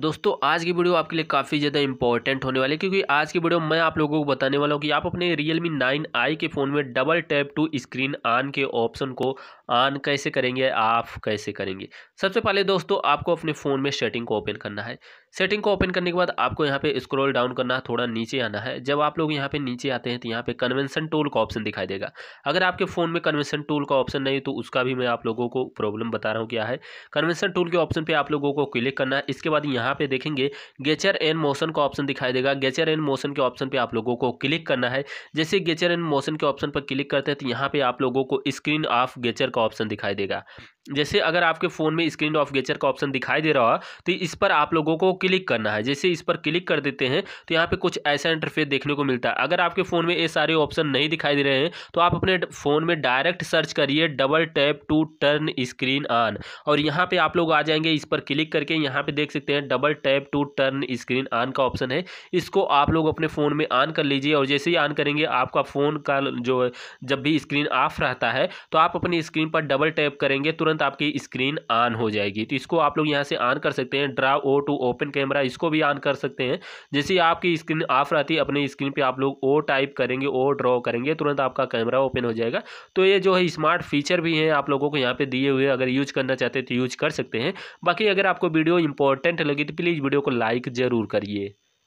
दोस्तों आज की वीडियो आपके लिए काफ़ी ज़्यादा इंपॉर्टेंट होने वाली है क्योंकि आज की वीडियो मैं आप लोगों को बताने वाला हूँ कि आप अपने मी नाइन आई के फ़ोन में double tap to screen on के ऑप्शन को ऑन कैसे करेंगे आप कैसे करेंगे सबसे पहले दोस्तों आपको अपने फ़ोन में सेटिंग को ओपन करना है सेटिंग को ओपन करने के बाद आपको यहाँ पे स्क्रॉल डाउन करना है थोड़ा नीचे आना है जब आप लोग यहाँ पे नीचे आते हैं तो यहाँ पे कन्वेंशन टूल का ऑप्शन दिखाई देगा अगर आपके फ़ोन में कन्वेंशन टूल का ऑप्शन नहीं तो उसका भी मैं आप लोगों को प्रॉब्लम बता रहा हूँ क्या है कन्वेंशन टूल के ऑप्शन पर आप लोगों को क्लिक करना है इसके बाद यहाँ यहाँ पे देखेंगे गेचर एन मोशन का ऑप्शन दिखाई देगा गेचर एन मोशन के ऑप्शन पे आप लोगों को क्लिक करना है जैसे गेचर एंड मोशन के ऑप्शन पर क्लिक करते हैं तो यहाँ पे आप लोगों को स्क्रीन ऑफ गेचर का ऑप्शन दिखाई देगा जैसे अगर आपके फ़ोन में स्क्रीन ऑफ गेचर का ऑप्शन दिखाई दे रहा हो तो इस पर आप लोगों को क्लिक करना है जैसे इस पर क्लिक कर देते हैं तो यहाँ पे कुछ ऐसा इंटरफेस देखने को मिलता है अगर आपके फ़ोन में ये सारे ऑप्शन नहीं दिखाई दे रहे हैं तो आप अपने फ़ोन में डायरेक्ट सर्च करिए double tap to turn screen on और यहाँ पर आप लोग आ जाएंगे इस पर क्लिक करके यहाँ पर देख सकते हैं double tap to turn screen on का ऑप्शन है इसको आप लोग अपने फ़ोन में ऑन कर लीजिए और जैसे ही ऑन करेंगे आपका फ़ोन का जो जब भी स्क्रीन ऑफ रहता है तो आप अपनी स्क्रीन पर डबल टैप करेंगे तुरंत तुरंत आपकी स्क्रीन ऑन हो जाएगी तो इसको आप लोग यहाँ से ऑन कर सकते हैं draw O to open camera इसको भी ऑन कर सकते हैं जैसे आपकी स्क्रीन ऑफ रहती है अपने स्क्रीन पर आप लोग ओ टाइप करेंगे ओ ड्रॉ करेंगे तुरंत आपका कैमरा ओपन हो जाएगा तो ये जो है स्मार्ट फीचर भी हैं आप लोगों को यहाँ पर दिए हुए अगर यूज करना चाहते हैं तो यूज कर सकते हैं बाकी अगर आपको वीडियो इंपॉर्टेंट लगी तो प्लीज़ वीडियो को लाइक ज़रूर करिए